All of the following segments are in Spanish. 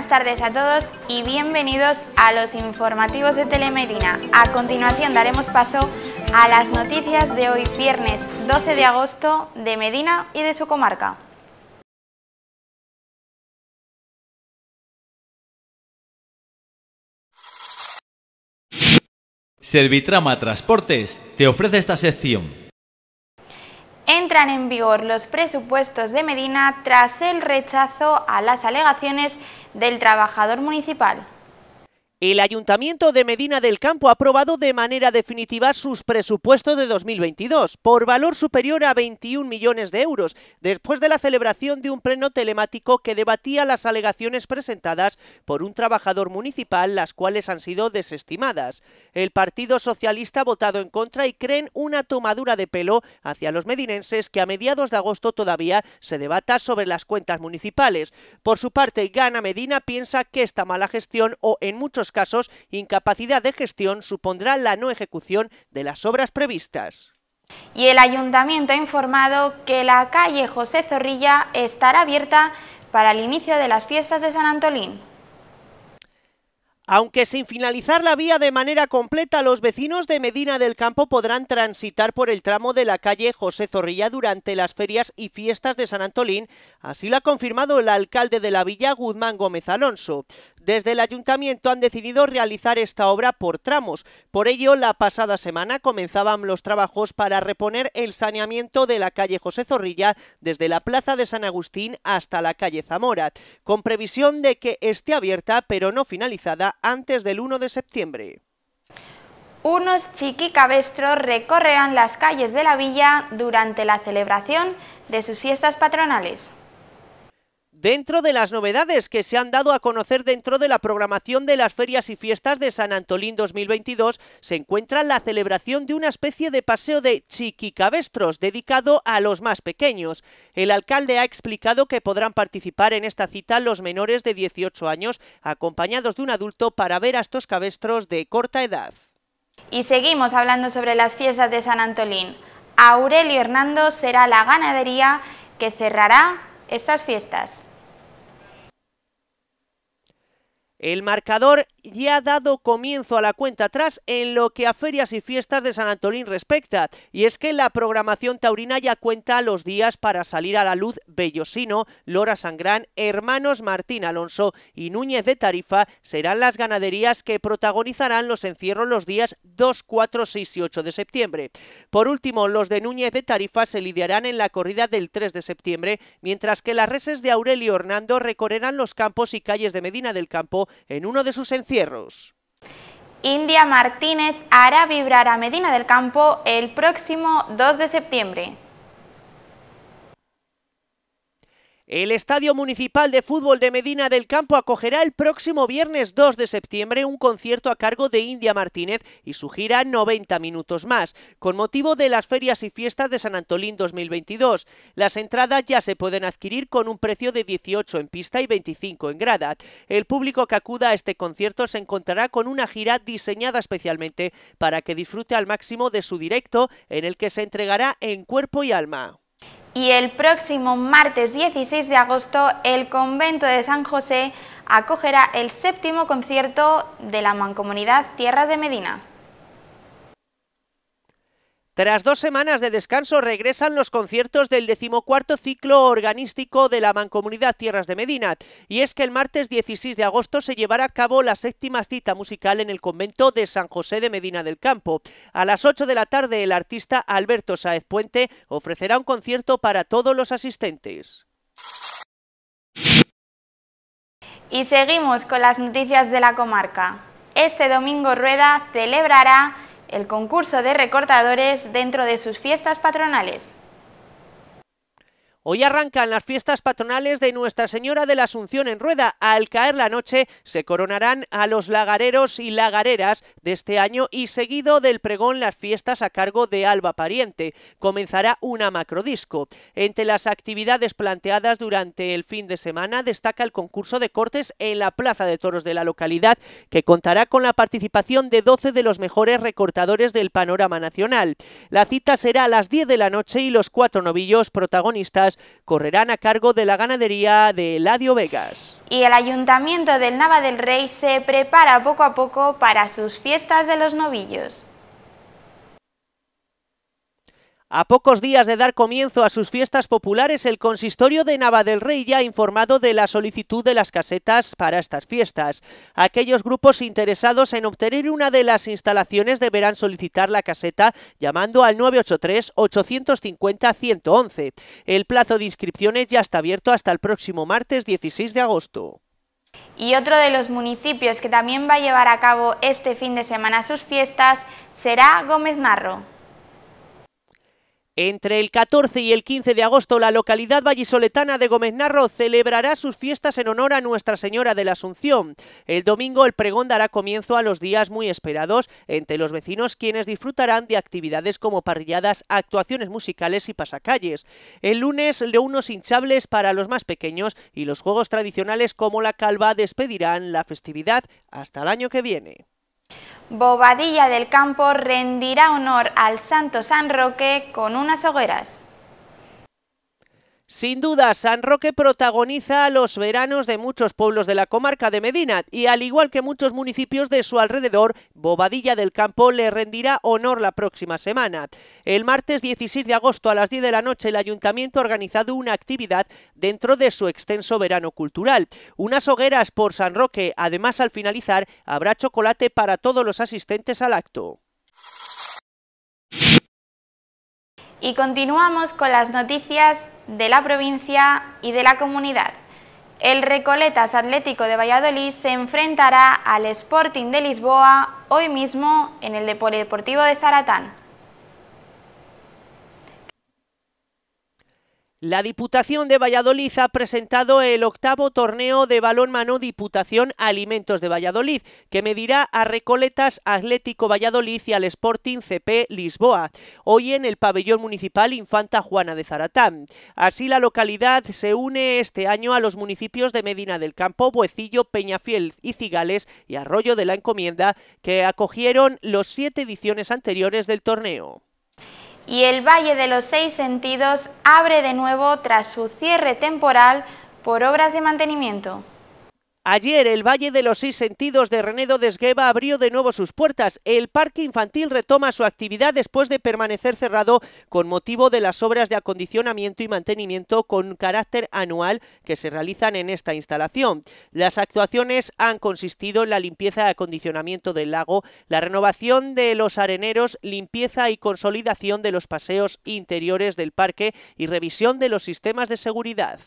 buenas tardes a todos y bienvenidos a los informativos de Telemedina. A continuación daremos paso a las noticias de hoy viernes 12 de agosto de Medina y de su comarca. Servitrama Transportes te ofrece esta sección entran en vigor los presupuestos de Medina tras el rechazo a las alegaciones del trabajador municipal. El Ayuntamiento de Medina del Campo ha aprobado de manera definitiva sus presupuestos de 2022, por valor superior a 21 millones de euros, después de la celebración de un pleno telemático que debatía las alegaciones presentadas por un trabajador municipal, las cuales han sido desestimadas. El Partido Socialista ha votado en contra y creen una tomadura de pelo hacia los medinenses que a mediados de agosto todavía se debata sobre las cuentas municipales. Por su parte, Gana Medina piensa que esta mala gestión o en muchos casos, incapacidad de gestión supondrá la no ejecución de las obras previstas. Y el ayuntamiento ha informado que la calle José Zorrilla estará abierta para el inicio de las fiestas de San Antolín. Aunque sin finalizar la vía de manera completa, los vecinos de Medina del Campo podrán transitar por el tramo de la calle José Zorrilla durante las ferias y fiestas de San Antolín, así lo ha confirmado el alcalde de la villa, Guzmán Gómez Alonso. Desde el ayuntamiento han decidido realizar esta obra por tramos. Por ello, la pasada semana comenzaban los trabajos para reponer el saneamiento de la calle José Zorrilla desde la plaza de San Agustín hasta la calle Zamora, con previsión de que esté abierta pero no finalizada antes del 1 de septiembre. Unos chiquicabestros recorrerán las calles de la villa durante la celebración de sus fiestas patronales. Dentro de las novedades que se han dado a conocer dentro de la programación de las ferias y fiestas de San Antolín 2022 se encuentra la celebración de una especie de paseo de chiquicabestros dedicado a los más pequeños. El alcalde ha explicado que podrán participar en esta cita los menores de 18 años acompañados de un adulto para ver a estos cabestros de corta edad. Y seguimos hablando sobre las fiestas de San Antolín. Aurelio Hernando será la ganadería que cerrará estas fiestas. El marcador ya ha dado comienzo a la cuenta atrás en lo que a ferias y fiestas de San Antolín respecta, y es que la programación taurina ya cuenta los días para salir a la luz Bellosino, Lora Sangrán, Hermanos Martín Alonso y Núñez de Tarifa serán las ganaderías que protagonizarán los encierros los días 2, 4, 6 y 8 de septiembre. Por último, los de Núñez de Tarifa se lidiarán en la corrida del 3 de septiembre, mientras que las reses de Aurelio Hernando recorrerán los campos y calles de Medina del Campo en uno de sus encierros India Martínez hará vibrar a Medina del Campo el próximo 2 de septiembre. El Estadio Municipal de Fútbol de Medina del Campo acogerá el próximo viernes 2 de septiembre un concierto a cargo de India Martínez y su gira 90 minutos más, con motivo de las ferias y fiestas de San Antolín 2022. Las entradas ya se pueden adquirir con un precio de 18 en pista y 25 en grada. El público que acuda a este concierto se encontrará con una gira diseñada especialmente para que disfrute al máximo de su directo en el que se entregará en cuerpo y alma y el próximo martes 16 de agosto el convento de San José acogerá el séptimo concierto de la Mancomunidad Tierras de Medina. Tras dos semanas de descanso regresan los conciertos del decimocuarto ciclo organístico de la Mancomunidad Tierras de Medina, y es que el martes 16 de agosto se llevará a cabo la séptima cita musical en el convento de San José de Medina del Campo. A las 8 de la tarde el artista Alberto Saez Puente ofrecerá un concierto para todos los asistentes. Y seguimos con las noticias de la comarca. Este domingo Rueda celebrará el concurso de recortadores dentro de sus fiestas patronales. Hoy arrancan las fiestas patronales de Nuestra Señora de la Asunción en Rueda. Al caer la noche se coronarán a los lagareros y lagareras de este año y seguido del pregón las fiestas a cargo de Alba Pariente. Comenzará una macrodisco. Entre las actividades planteadas durante el fin de semana destaca el concurso de cortes en la Plaza de Toros de la localidad que contará con la participación de 12 de los mejores recortadores del panorama nacional. La cita será a las 10 de la noche y los cuatro novillos protagonistas correrán a cargo de la ganadería de Eladio Vegas. Y el Ayuntamiento del Nava del Rey se prepara poco a poco para sus fiestas de los novillos. A pocos días de dar comienzo a sus fiestas populares, el consistorio de Nava del Rey ya ha informado de la solicitud de las casetas para estas fiestas. Aquellos grupos interesados en obtener una de las instalaciones deberán solicitar la caseta llamando al 983-850-111. El plazo de inscripciones ya está abierto hasta el próximo martes 16 de agosto. Y otro de los municipios que también va a llevar a cabo este fin de semana sus fiestas será Gómez Narro. Entre el 14 y el 15 de agosto, la localidad vallisoletana de Gómez Narro celebrará sus fiestas en honor a Nuestra Señora de la Asunción. El domingo, el pregón dará comienzo a los días muy esperados entre los vecinos, quienes disfrutarán de actividades como parrilladas, actuaciones musicales y pasacalles. El lunes, unos hinchables para los más pequeños y los juegos tradicionales como la calva despedirán la festividad hasta el año que viene. Bobadilla del Campo rendirá honor al Santo San Roque con unas hogueras. Sin duda, San Roque protagoniza los veranos de muchos pueblos de la comarca de Medina y al igual que muchos municipios de su alrededor, Bobadilla del Campo le rendirá honor la próxima semana. El martes 16 de agosto a las 10 de la noche el ayuntamiento ha organizado una actividad dentro de su extenso verano cultural. Unas hogueras por San Roque, además al finalizar habrá chocolate para todos los asistentes al acto. Y continuamos con las noticias de la provincia y de la comunidad. El Recoletas Atlético de Valladolid se enfrentará al Sporting de Lisboa hoy mismo en el deportivo de Zaratán. La Diputación de Valladolid ha presentado el octavo torneo de balonmano Diputación Alimentos de Valladolid, que medirá a Recoletas Atlético Valladolid y al Sporting CP Lisboa, hoy en el pabellón municipal Infanta Juana de Zaratán. Así la localidad se une este año a los municipios de Medina del Campo, Buecillo, Peñafiel y Cigales y Arroyo de la Encomienda, que acogieron los siete ediciones anteriores del torneo y el Valle de los Seis Sentidos abre de nuevo tras su cierre temporal por obras de mantenimiento. Ayer el Valle de los Seis Sentidos de Renedo de abrió de nuevo sus puertas. El parque infantil retoma su actividad después de permanecer cerrado con motivo de las obras de acondicionamiento y mantenimiento con carácter anual que se realizan en esta instalación. Las actuaciones han consistido en la limpieza y acondicionamiento del lago, la renovación de los areneros, limpieza y consolidación de los paseos interiores del parque y revisión de los sistemas de seguridad.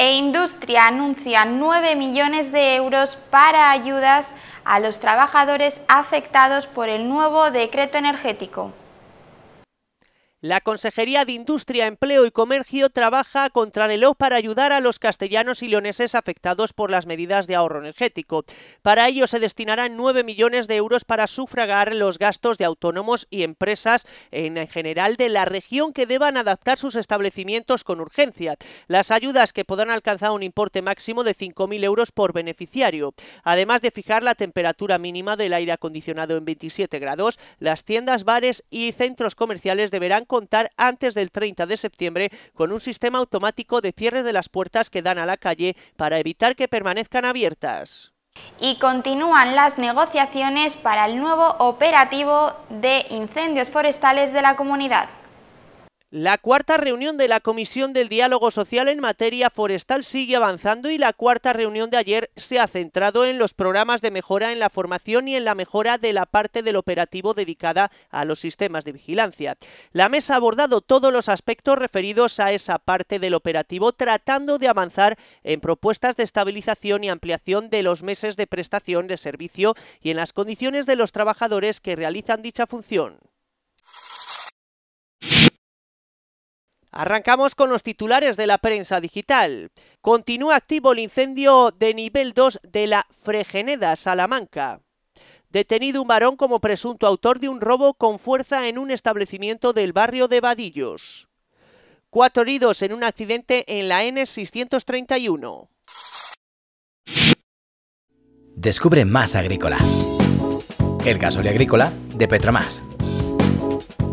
e Industria anuncia 9 millones de euros para ayudas a los trabajadores afectados por el nuevo decreto energético. La Consejería de Industria, Empleo y Comercio trabaja contra reloj para ayudar a los castellanos y leoneses afectados por las medidas de ahorro energético. Para ello se destinarán 9 millones de euros para sufragar los gastos de autónomos y empresas en general de la región que deban adaptar sus establecimientos con urgencia. Las ayudas que podrán alcanzar un importe máximo de 5.000 euros por beneficiario, además de fijar la temperatura mínima del aire acondicionado en 27 grados, las tiendas, bares y centros comerciales deberán contar antes del 30 de septiembre con un sistema automático de cierre de las puertas que dan a la calle para evitar que permanezcan abiertas. Y continúan las negociaciones para el nuevo operativo de incendios forestales de la comunidad. La cuarta reunión de la Comisión del Diálogo Social en materia forestal sigue avanzando y la cuarta reunión de ayer se ha centrado en los programas de mejora en la formación y en la mejora de la parte del operativo dedicada a los sistemas de vigilancia. La mesa ha abordado todos los aspectos referidos a esa parte del operativo tratando de avanzar en propuestas de estabilización y ampliación de los meses de prestación de servicio y en las condiciones de los trabajadores que realizan dicha función. Arrancamos con los titulares de la prensa digital. Continúa activo el incendio de nivel 2 de la Fregeneda, Salamanca. Detenido un varón como presunto autor de un robo con fuerza en un establecimiento del barrio de Vadillos. Cuatro heridos en un accidente en la N631. Descubre más agrícola. El de agrícola de Más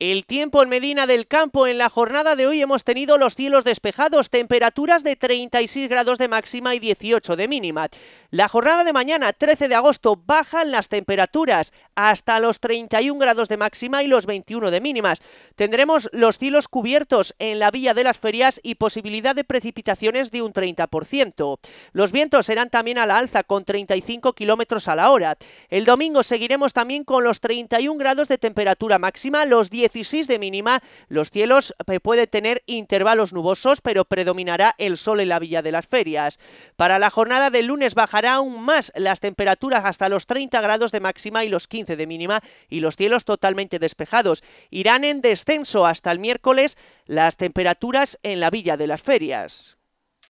El tiempo en Medina del Campo en la jornada de hoy hemos tenido los cielos despejados, temperaturas de 36 grados de máxima y 18 de mínima. La jornada de mañana, 13 de agosto, bajan las temperaturas hasta los 31 grados de máxima y los 21 de mínimas. Tendremos los cielos cubiertos en la Villa de las Ferias y posibilidad de precipitaciones de un 30%. Los vientos serán también a la alza con 35 kilómetros a la hora. El domingo seguiremos también con los 31 grados de temperatura máxima, los 10 16 de mínima. Los cielos eh, pueden tener intervalos nubosos, pero predominará el sol en la Villa de las Ferias. Para la jornada del lunes bajará aún más las temperaturas hasta los 30 grados de máxima y los 15 de mínima y los cielos totalmente despejados. Irán en descenso hasta el miércoles las temperaturas en la Villa de las Ferias.